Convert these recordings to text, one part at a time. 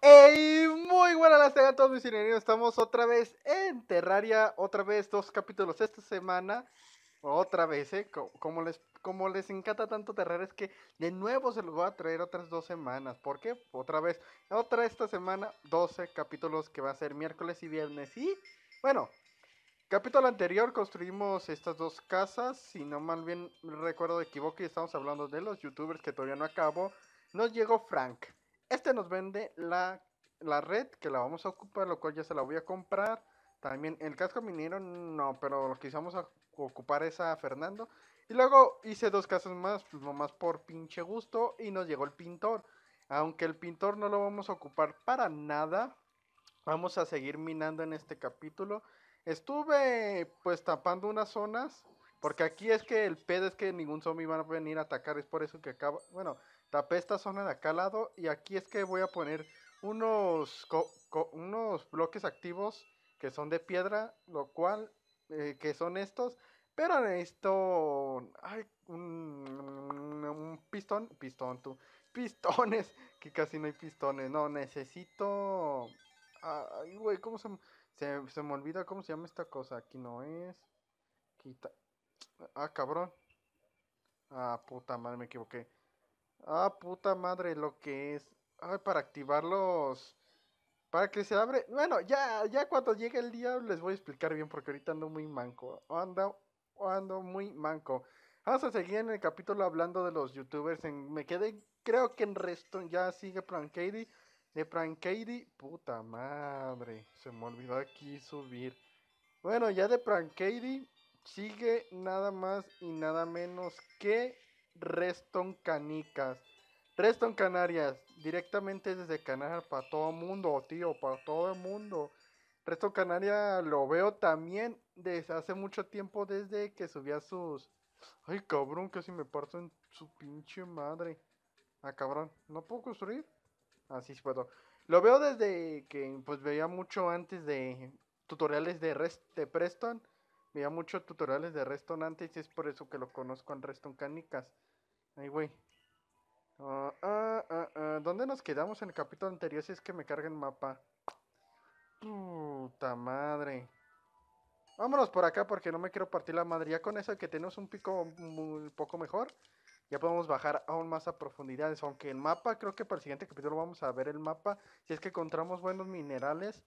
Hey, muy buenas las a todos mis ingenieros. Estamos otra vez en Terraria, otra vez dos capítulos esta semana. Otra vez, ¿eh? Como les, como les encanta tanto Terraria, es que de nuevo se los voy a traer otras dos semanas. ¿Por qué? Otra vez, otra esta semana, 12 capítulos que va a ser miércoles y viernes. Y bueno, capítulo anterior construimos estas dos casas. Si no mal bien recuerdo, equivoco y estamos hablando de los youtubers que todavía no acabo. Nos llegó Frank. Este nos vende la, red que la vamos a ocupar, lo cual ya se la voy a comprar. También el casco minero, no, pero lo que vamos a ocupar es a Fernando. Y luego hice dos casas más, pues, nomás por pinche gusto, y nos llegó el pintor. Aunque el pintor no lo vamos a ocupar para nada, vamos a seguir minando en este capítulo. Estuve pues tapando unas zonas, porque aquí es que el pedo es que ningún zombie va a venir a atacar, es por eso que acaba, bueno, tapé esta zona de acá al lado y aquí es que voy a poner unos, unos bloques activos que son de piedra, lo cual, eh, que son estos, pero necesito ay, un, un pistón, pistón tú, pistones, que casi no hay pistones, no, necesito, ay, güey, ¿cómo se, se me olvida cómo se llama esta cosa? Aquí no es, quita, ah, cabrón, ah, puta madre, me equivoqué, Ah, puta madre, lo que es. Ay, para activarlos. Para que se abre. Bueno, ya, ya cuando llegue el día les voy a explicar bien porque ahorita ando muy manco. Ando, ando muy manco. Vamos a seguir en el capítulo hablando de los youtubers. me quedé, creo que en resto ya sigue Prankady De Prankady, puta madre. Se me olvidó aquí subir. Bueno, ya de Prankady sigue nada más y nada menos que Reston Canicas. Reston Canarias, directamente desde Canarias para todo mundo, tío, para todo el mundo. Reston Canarias lo veo también desde hace mucho tiempo, desde que subía sus... Ay, cabrón, casi me parto en su pinche madre. Ah, cabrón, ¿no puedo construir? así ah, puedo. Lo veo desde que pues veía mucho antes de tutoriales de, Rest de Preston. Veía mucho tutoriales de Reston antes y es por eso que lo conozco en Reston Canicas. Ahí güey. Ah, ah, ah, ¿Dónde nos quedamos en el capítulo anterior si es que me carga el mapa? Puta madre. Vámonos por acá porque no me quiero partir la madre. Ya con eso que tenemos un pico un poco mejor, ya podemos bajar aún más a profundidades. Aunque el mapa, creo que para el siguiente capítulo vamos a ver el mapa. Si es que encontramos buenos minerales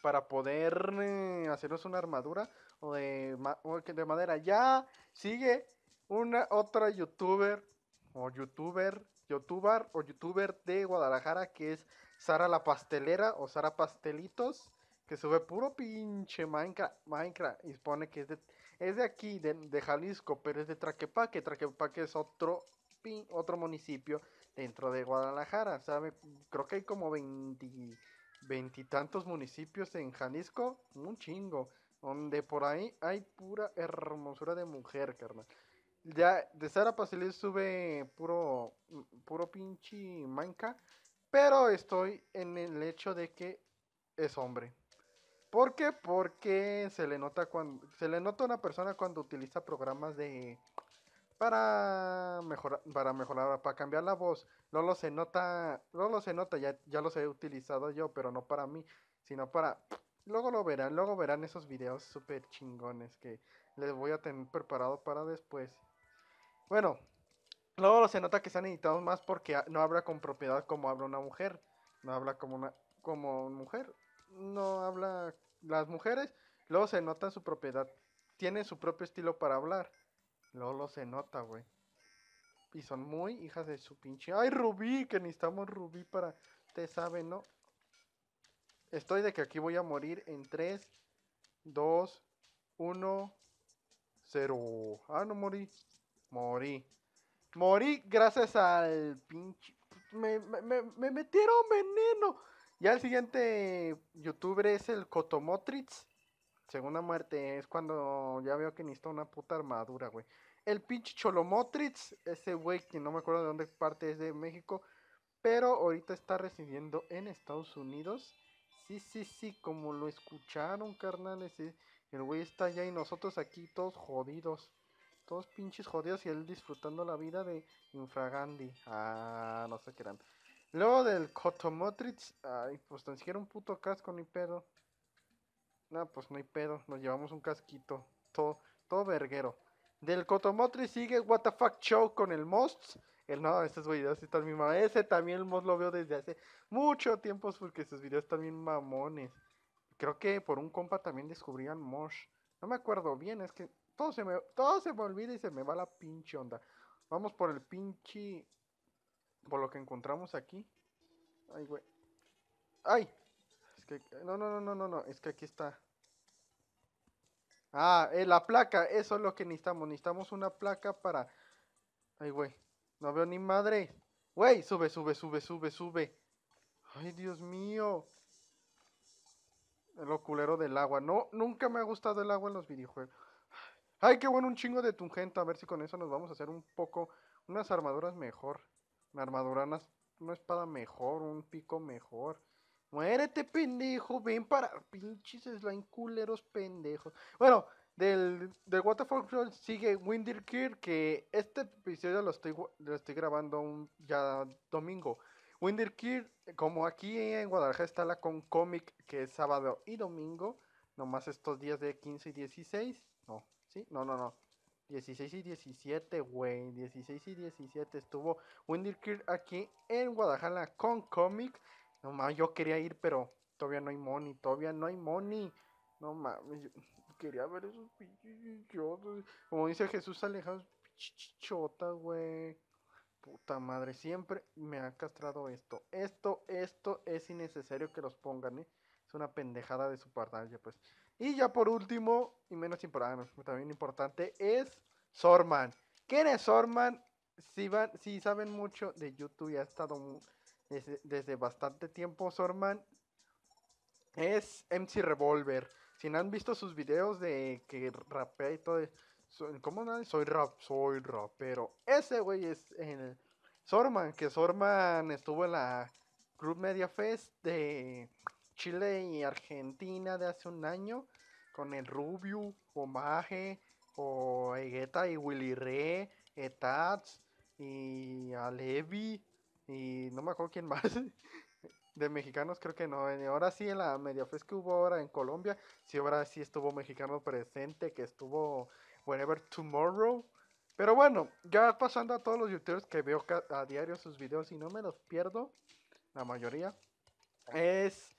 para poder eh, hacernos una armadura o de, o de madera. Ya, sigue una otra youtuber o youtuber, youtuber o youtuber de Guadalajara que es Sara la Pastelera o Sara Pastelitos, que sube puro pinche Minecraft, Minecraft y pone que es de, es de aquí, de, Jalisco, pero es de Traquepaque. Traquepaque es otro, otro municipio dentro de Guadalajara, ¿sabe? Creo que hay como veintitantos municipios en Jalisco, un chingo, donde por ahí hay pura hermosura de mujer, carnal. Ya de Sara posible sube puro, puro pinche manca. Pero estoy en el hecho de que es hombre. ¿Por qué? Porque se le nota cuando se le nota a una persona cuando utiliza programas de para mejorar para mejorar para cambiar la voz. lo se nota, lo se nota, ya ya los he utilizado yo, pero no para mí, sino para luego lo verán, luego verán esos videos super chingones que les voy a tener preparado para después. Bueno, luego se nota que se han editado más porque no habla con propiedad como habla una mujer. No habla como una como mujer. No habla las mujeres. Luego se nota su propiedad. Tiene su propio estilo para hablar. Luego se nota, güey. Y son muy hijas de su pinche. ¡Ay, Rubí! Que necesitamos Rubí para. Te sabe, ¿no? Estoy de que aquí voy a morir en 3, 2, 1, 0. Ah, no morí. Morí. Morí gracias al pinche. Me, me, me, metieron veneno. Ya el siguiente youtuber es el Cotomotriz. Segunda muerte es cuando ya veo que necesito una puta armadura, güey. El pinche Cholomotrix, ese güey que no me acuerdo de dónde parte es de México, pero ahorita está residiendo en Estados Unidos. Sí, sí, sí, como lo escucharon, carnales. El güey está allá y nosotros aquí todos jodidos todos pinches jodidos y él disfrutando la vida de Infragandhi. Ah, no sé qué eran. Luego del Cotomotrix ay, pues tan siquiera un puto casco, ni pedo. No, pues no hay pedo, nos llevamos un casquito. Todo, todo verguero. Del Cotomotrix sigue WTF Show con el Most. El, no, estos videos están bien mamones. Ese también el Most lo veo desde hace mucho tiempo porque sus videos están bien mamones. Creo que por un compa también descubrían Mosh. No me acuerdo bien, es que todo se, me, todo se olvida y se me va la pinche onda. Vamos por el pinche. Por lo que encontramos aquí. Ay, güey. ¡Ay! Es que. No, no, no, no, no, no. Es que aquí está. Ah, eh, la placa. Eso es lo que necesitamos. Necesitamos una placa para. Ay, güey. No veo ni madre. Güey, sube, sube, sube, sube, sube. Ay, Dios mío. El oculero del agua. No, nunca me ha gustado el agua en los videojuegos. Ay, qué bueno, un chingo de tungento A ver si con eso nos vamos a hacer un poco. Unas armaduras mejor. Una armadura, una, espada mejor, un pico mejor. Muérete, pendejo. Ven para. Pinches slime culeros pendejos. Bueno, del, del Waterfall sigue Kir Que este episodio lo estoy, lo estoy grabando un, ya domingo. Kir, como aquí en Guadalajara está la con Comic, que es sábado y domingo. Nomás estos días de 15 y 16 no, no, no. 16 y 17, güey. 16 y 17 estuvo Kirk aquí en Guadalajara con Comic. No mames, yo quería ir, pero todavía no hay money, todavía no hay money. No mames, yo quería ver esos pinches Como dice Jesús Alejandro, pinches güey. Puta madre, siempre me ha castrado esto. Esto, esto es innecesario que los pongan, ¿eh? Es una pendejada de su ya pues. Y ya por último, y menos importante, también importante, es Sorman. ¿Quién es Sorman? Si, si saben mucho de YouTube y ha estado desde, bastante tiempo, Sorman es MC Revolver. Si no han visto sus videos de que rapea y todo, eso, ¿cómo no? Soy rap, soy rapero. Ese güey es el Sorman, que Sorman estuvo en la Club Media Fest de Chile y Argentina de hace un año con el Rubio, Omaje, o Egueta y Willy Re, Etats y Alevi y no me acuerdo quién más. De mexicanos creo que no. Eh, ahora sí, en la media que hubo ahora en Colombia. Sí, ahora sí estuvo mexicano presente, que estuvo Whenever Tomorrow. Pero bueno, ya pasando a todos los youtubers que veo a diario sus videos y no me los pierdo, la mayoría, es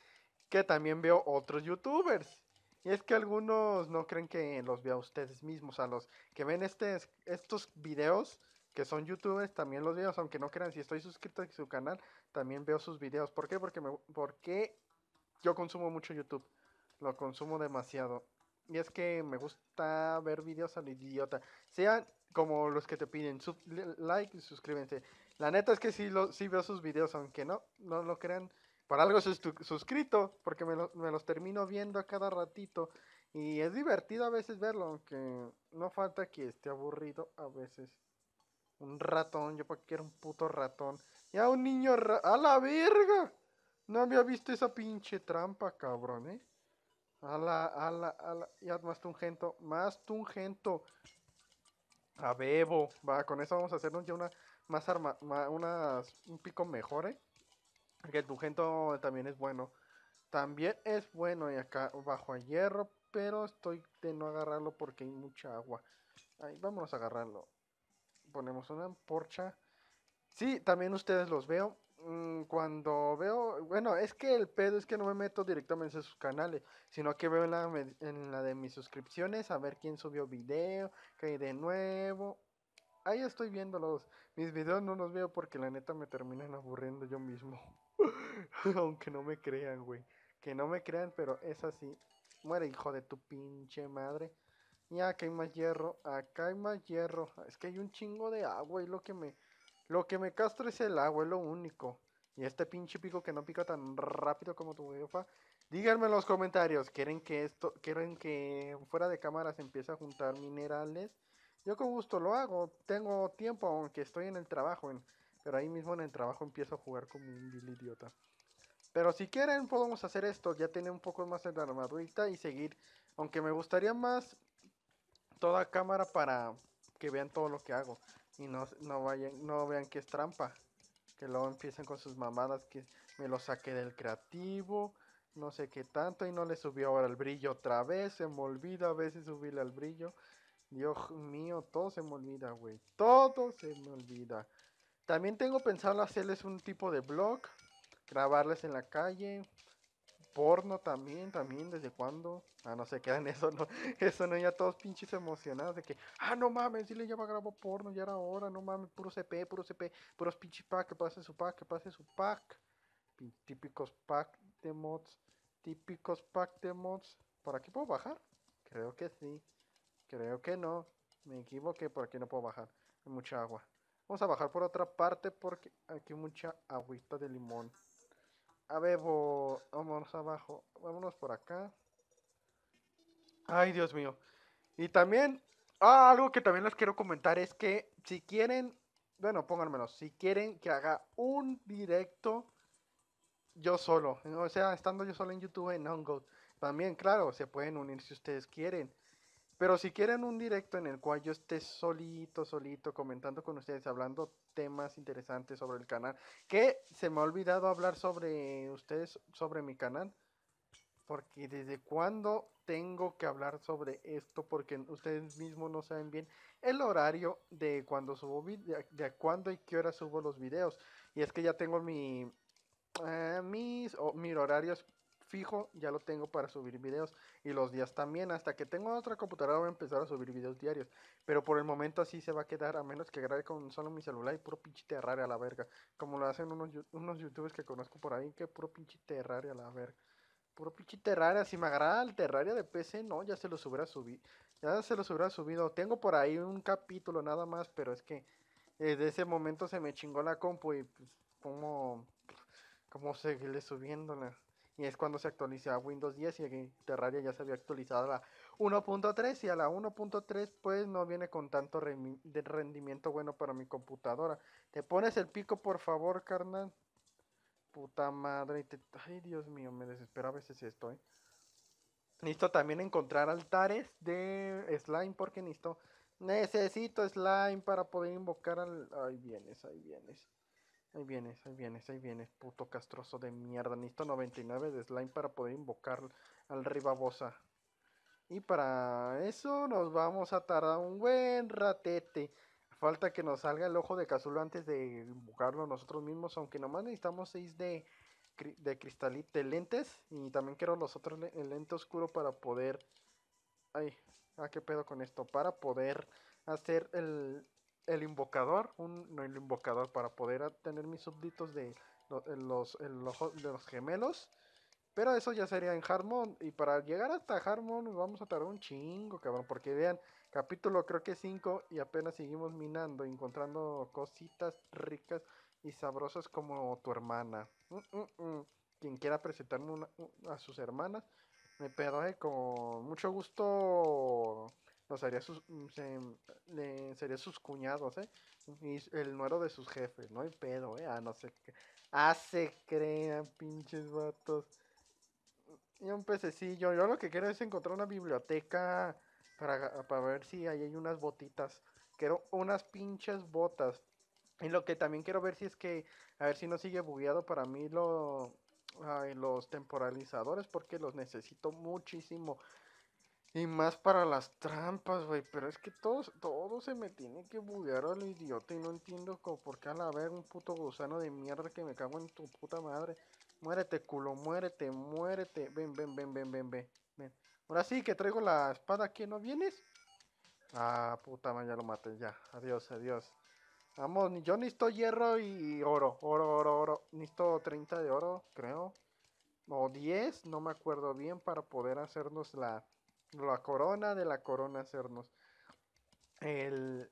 que también veo otros youtubers. Y es que algunos no creen que los vea ustedes mismos. A los que ven este, estos videos, que son youtubers, también los veo. Aunque no crean, si estoy suscrito a su canal, también veo sus videos. ¿Por qué? Porque, porque yo consumo mucho YouTube. Lo consumo demasiado. Y es que me gusta ver videos al idiota. Sean como los que te piden, like y suscríbete La neta es que sí, lo, sí veo sus videos, aunque no, no lo crean por algo suscrito, porque me, los termino viendo a cada ratito. Y es divertido a veces verlo, aunque no falta que esté aburrido a veces. Un ratón, yo para qué un puto ratón. Ya un niño a la verga. No había visto esa pinche trampa, cabrón, eh. A la, a la, a la. Ya más tungento, más tungento. A bebo. Va, con eso vamos a hacernos ya una más arma, una, un pico mejor, eh. Que el Tugento también es bueno. También es bueno y acá bajo a hierro, pero estoy de no agarrarlo porque hay mucha agua. Ahí vámonos a agarrarlo. Ponemos una porcha. Sí, también ustedes los veo. Mm, cuando veo, bueno, es que el pedo es que no me meto directamente a sus canales, sino que veo en la, en la de mis suscripciones a ver quién subió video, que hay de nuevo. Ahí estoy viendo los Mis videos no los veo porque la neta me terminan aburriendo yo mismo. Aunque no me crean, güey. Que no me crean, pero es así. Muere, hijo de tu pinche madre. Y acá hay más hierro, acá hay más hierro. Es que hay un chingo de agua y lo que me... Lo que me castro es el agua, es lo único. Y este pinche pico que no pica tan rápido como tu jefa. Díganme en los comentarios, ¿quieren que esto, quieren que fuera de cámara se empiece a juntar minerales? Yo con gusto lo hago, tengo tiempo aunque estoy en el trabajo, pero ahí mismo en el trabajo empiezo a jugar como un idiota. Pero si quieren podemos hacer esto, ya tiene un poco más de la armadurita y seguir. Aunque me gustaría más toda cámara para que vean todo lo que hago. Y no, no, vayan, no vean que es trampa. Que luego empiecen con sus mamadas que me lo saqué del creativo. No sé qué tanto y no le subí ahora el brillo otra vez. Se me olvida a veces subirle al brillo. Dios mío, todo se me olvida, güey. Todo se me olvida. También tengo pensado hacerles un tipo de blog grabarles en la calle, porno también, también, desde cuándo. Ah, no se quedan eso, no, eso no, ya todos pinches emocionados de que, ah, no mames, si le va grabo porno, ya era hora, no mames, puro CP, puro CP, puros pinches pack, que pase su pack, que pase su pack. Típicos pack de mods, típicos pack de mods. ¿Por aquí puedo bajar? Creo que sí, creo que no, me equivoqué, por aquí no puedo bajar, hay mucha agua. Vamos a bajar por otra parte porque aquí mucha agüita de limón. A ver, vamos abajo. Vámonos por acá. Ay, Dios mío. Y también, ah, algo que también les quiero comentar es que si quieren, bueno, pónganmelo, si quieren que haga un directo yo solo, o sea, estando yo solo en YouTube en HomeGoat, también, claro, se pueden unir si ustedes quieren. Pero si quieren un directo en el cual yo esté solito, solito, comentando con ustedes, hablando temas interesantes sobre el canal, que se me ha olvidado hablar sobre ustedes, sobre mi canal, porque desde cuándo tengo que hablar sobre esto, porque ustedes mismos no saben bien el horario de cuando subo, de, de cuándo y qué hora subo los videos. Y es que ya tengo mi, eh, mis, o mis horarios fijo ya lo tengo para subir videos y los días también hasta que tengo otra computadora voy a empezar a subir videos diarios pero por el momento así se va a quedar a menos que grabe con solo mi celular y puro pinche terraria a la verga como lo hacen unos, youtubers que conozco por ahí que puro pinche terraria a la verga puro pinche terraria si me agrada el terraria de PC no ya se los hubiera subido ya se los hubiera subido tengo por ahí un capítulo nada más pero es que desde eh, ese momento se me chingó la compu y pues como como seguirle subiéndola y es cuando se actualiza Windows 10 y Terraria ya se había actualizado a la 1.3 y a la 1.3 pues no viene con tanto rendimiento bueno para mi computadora. Te pones el pico por favor, carnal. Puta madre, ay Dios mío, me desespera a veces esto, eh. Listo también encontrar altares de slime porque listo. Necesito slime para poder invocar al... Ahí vienes, ahí vienes. Ahí vienes, ahí vienes, ahí vienes, puto castroso de mierda. Necesito 99 de slime para poder invocar al ribabosa. Y para eso nos vamos a tardar un buen ratete. Falta que nos salga el ojo de Cazulo antes de invocarlo nosotros mismos. Aunque nomás necesitamos 6 de, de cristalito lentes. Y también quiero los otros lentes lente oscuro para poder. Ay, ah, qué pedo con esto. Para poder hacer el, el invocador, un, no el invocador para poder tener mis súbditos de eh, los, los, gemelos. Pero eso ya sería en Harmon. Y para llegar hasta Harmon vamos a tardar un chingo, cabrón. Porque vean, capítulo creo que 5 y apenas seguimos minando, encontrando cositas ricas y sabrosas como tu hermana. Mm, mm, mm. Quien quiera presentarme a sus hermanas, me pedo, eh, con mucho gusto los sus, mm, sería sus cuñados, ¿eh? Y el nuero de sus jefes, no hay pedo, ¿eh? Ah, no sé qué. Ah, se crean, pinches vatos. Y un pececillo. Yo lo que quiero es encontrar una biblioteca para, para ver si ahí hay unas botitas. Quiero unas pinches botas. Y lo que también quiero ver si es que, a ver si no sigue bugueado para mí lo, los temporalizadores, porque los necesito muchísimo. Y más para las trampas, güey. Pero es que todo, todo se me tiene que buguear al idiota y no entiendo como por qué a la un puto gusano de mierda que me cago en tu puta madre. Muérete, culo, muérete, muérete. Ven, ven, ven, ven, ven, ven. Ahora sí que traigo la espada aquí, ¿no vienes? Ah, puta madre, ya lo maté, ya. Adiós, adiós. Vamos, yo necesito hierro y oro, oro, oro, oro. Necesito 30 de oro, creo. O 10, no me acuerdo bien, para poder hacernos la la corona de la corona hacernos. El,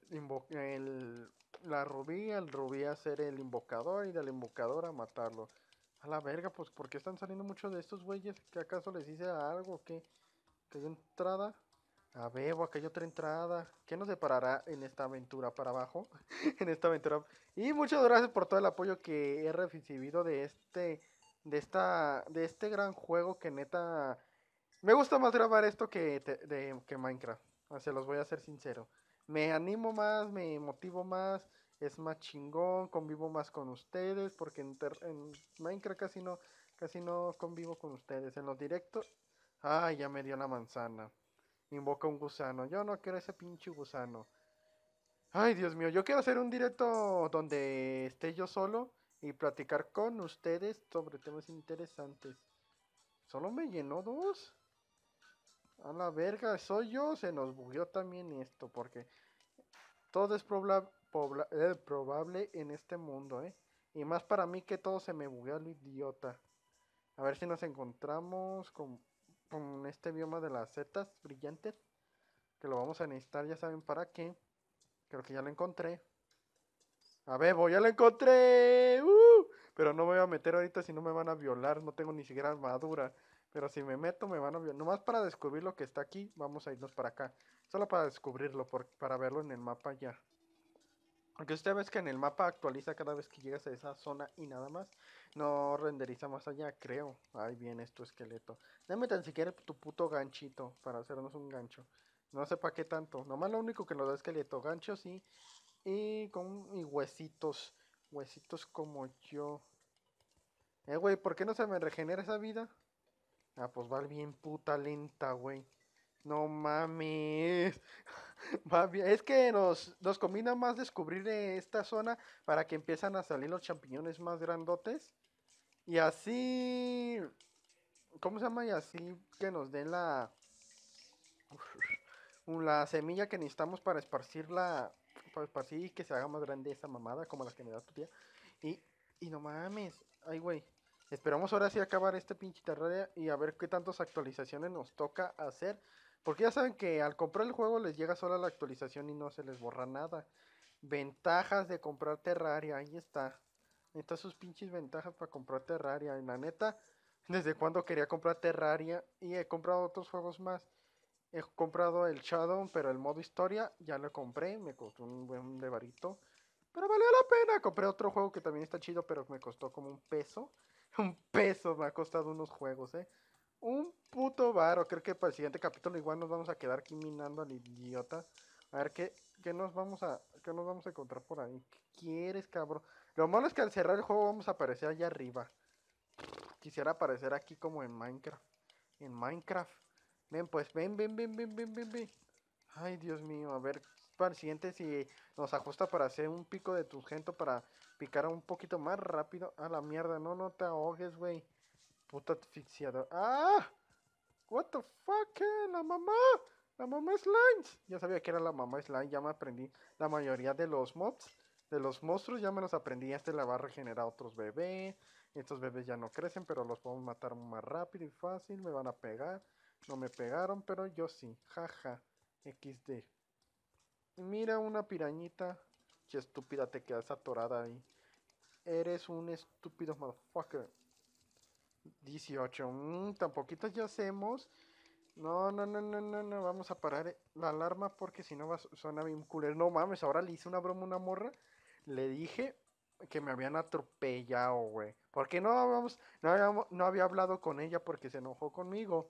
la rubí, el rubí hacer ser el invocador y del invocador a matarlo. A la verga, pues, porque están saliendo muchos de estos güeyes? ¿Que acaso les hice algo? ¿Qué? ¿Que hay entrada? A ver o acá hay otra entrada. ¿Qué nos deparará en esta aventura para abajo? en esta aventura. Y muchas gracias por todo el apoyo que he recibido de este. De esta. De este gran juego que neta me gusta más grabar esto que, de, que Minecraft. Se los voy a ser sincero. Me animo más, me motivo más, es más chingón, convivo más con ustedes, porque en, Minecraft casi no, casi no convivo con ustedes. En los directos, ay, ya me dio la manzana. Invoca un gusano. Yo no quiero ese pinche gusano. Ay, Dios mío, yo quiero hacer un directo donde esté yo solo y platicar con ustedes sobre temas interesantes. Solo me llenó dos. A la verga, soy yo. Se nos bugueó también esto. Porque todo es eh, probable en este mundo, ¿eh? Y más para mí que todo se me buguea lo idiota. A ver si nos encontramos con, este bioma de las setas brillantes. Que lo vamos a necesitar, ya saben para qué. Creo que ya lo encontré. A ver, voy, ya lo encontré. ¡Uh! Pero no me voy a meter ahorita si no me van a violar. No tengo ni siquiera armadura. Pero si me meto, me van a no Nomás para descubrir lo que está aquí, vamos a irnos para acá. Solo para descubrirlo, para verlo en el mapa ya. Aunque usted ve que en el mapa actualiza cada vez que llegas a esa zona y nada más. No renderiza más allá, creo. Ahí viene tu esqueleto. Dame tan siquiera tu puto ganchito para hacernos un gancho. No sé para qué tanto. Nomás lo único que nos da esqueleto. Gancho sí. y, con, y huesitos. Huesitos como yo. Eh, güey, ¿por qué no se me regenera esa vida? Ah, pues va bien puta lenta, güey. No mames. Va Es que nos, nos combina más descubrir eh, esta zona para que empiezan a salir los champiñones más grandotes. Y así. ¿Cómo se llama? Y así que nos den la. La semilla que necesitamos para esparcirla. Para esparcir y que se haga más grande esa mamada, como las que me da tu tía. Y, y no mames. Ay, güey. Esperamos ahora sí acabar este pinche terraria y a ver qué tantas actualizaciones nos toca hacer. Porque ya saben que al comprar el juego les llega sola la actualización y no se les borra nada. Ventajas de comprar Terraria, ahí está. están sus pinches ventajas para comprar Terraria. Y la neta, desde cuando quería comprar Terraria y he comprado otros juegos más. He comprado el Shadow, pero el modo historia ya lo compré, me costó un buen de varito. Pero valió la pena, compré otro juego que también está chido, pero me costó como un peso. Un peso me ha costado unos juegos, ¿eh? Un puto varo. Creo que para el siguiente capítulo igual nos vamos a quedar aquí minando al idiota. A ver qué, nos vamos a qué nos vamos a encontrar por ahí. ¿Qué quieres, cabrón? Lo malo es que al cerrar el juego vamos a aparecer allá arriba. Quisiera aparecer aquí como en Minecraft. En Minecraft. Ven, pues, ven, ven, ven, ven, ven, ven, ven. Ay, Dios mío, a ver, para el siguiente si nos ajusta para hacer un pico de Tungento para picar un poquito más rápido. A la mierda, no, no te ahogues, güey. Puta asfixiador. ¡Ah! What the fuck, eh, la mamá. La mamá lines Ya sabía que era la mamá Slime, ya me aprendí la mayoría de los mods, De los monstruos ya me los aprendí. Este la va a regenerar otros bebés. Estos bebés ya no crecen, pero los podemos matar más rápido y fácil. Me van a pegar. No me pegaron, pero yo sí. Jaja. XD. Mira una pirañita. Qué estúpida, te quedas atorada ahí. Eres un estúpido motherfucker. 18. tampoco mm, tan ya hacemos. No, no, no, no, no, no. Vamos a parar eh, la alarma porque si no va, suena bien culero. No mames, ahora le hice una broma a una morra. Le dije que me habían atropellado, güey. Porque no, vamos, no, no había hablado con ella porque se enojó conmigo.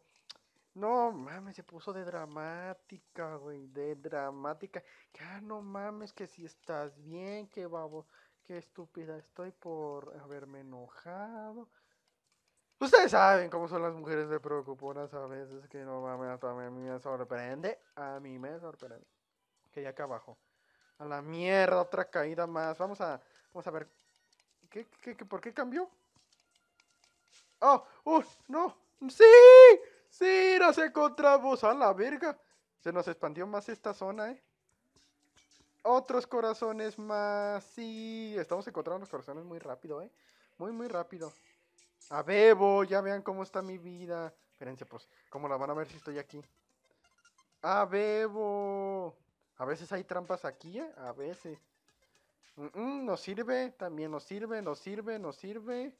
No mames, se puso de dramática, güey, de dramática. Ya no mames, que si estás bien, que babo, que estúpida estoy por haberme enojado. Ustedes saben cómo son las mujeres de preocuponas a veces, que no mames, a mí me sorprende, a mí me sorprende. Que ya acá abajo. A la mierda, otra caída más. Vamos a, vamos a ver. ¿Qué, qué, por qué cambió? ¡Oh! ¡uh, ¡No! ¡Sí! ¡Sí! ¡Nos encontramos! a la verga. Se nos expandió más esta zona, eh. Otros corazones más. Sí, estamos encontrando los corazones muy rápido, eh. Muy, muy rápido. A Bebo, ya vean cómo está mi vida. Espérense, pues, ¿cómo la van a ver si estoy aquí? A Bebo. A veces hay trampas aquí, ¿eh? A veces. nos sirve, también nos sirve, nos sirve, nos sirve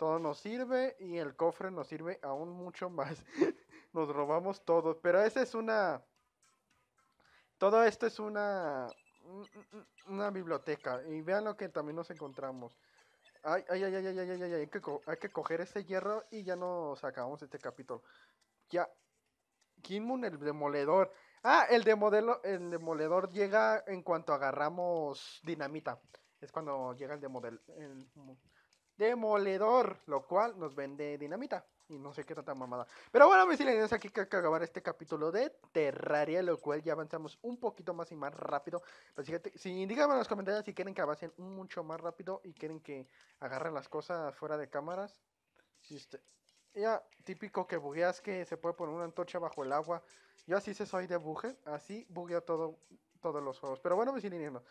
todo nos sirve y el cofre nos sirve aún mucho más. nos robamos todo. Pero esa es una. Todo esto es una. Una biblioteca. Y vean lo que también nos encontramos. Ay, ay, ay, ay, ay, ay, ay, Hay, que coger ese hierro y ya nos acabamos este capítulo. Ya. Kinmun, el demoledor. Ah, el, el demoledor llega en cuanto agarramos dinamita. Es cuando llega el demoledor demoledor, lo cual nos vende dinamita. Y no sé qué tanta mamada. Pero bueno, mis silencios, aquí que acabar este capítulo de Terraria, lo cual ya avanzamos un poquito más y más rápido. Pero que si díganme en los comentarios si quieren que avancen mucho más rápido y quieren que agarren las cosas fuera de cámaras. Si este, ya, típico que bugueas que se puede poner una antorcha bajo el agua. Yo así se soy de buje, así bugueo todo, todos los juegos. Pero bueno, mis silencios,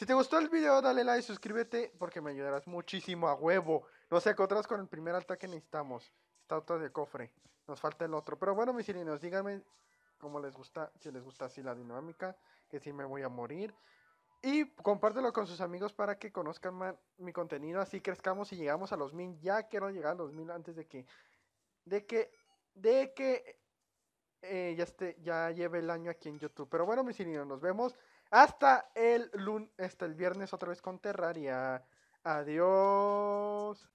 si te gustó el video, dale like, suscríbete porque me ayudarás muchísimo a huevo. No sé, otras con el primer ataque necesitamos. otra de cofre. Nos falta el otro. Pero bueno, mis sirinos, díganme cómo les gusta, si les gusta así la dinámica, que si me voy a morir. Y compártelo con sus amigos para que conozcan más mi contenido. Así crezcamos y llegamos a los mil. Ya quiero llegar a los mil antes de que. De que. De que. Eh, ya, esté, ya lleve el año aquí en YouTube. Pero bueno, mis sirinos, nos vemos. Hasta el lunes, hasta el viernes otra vez con Terraria. Adiós.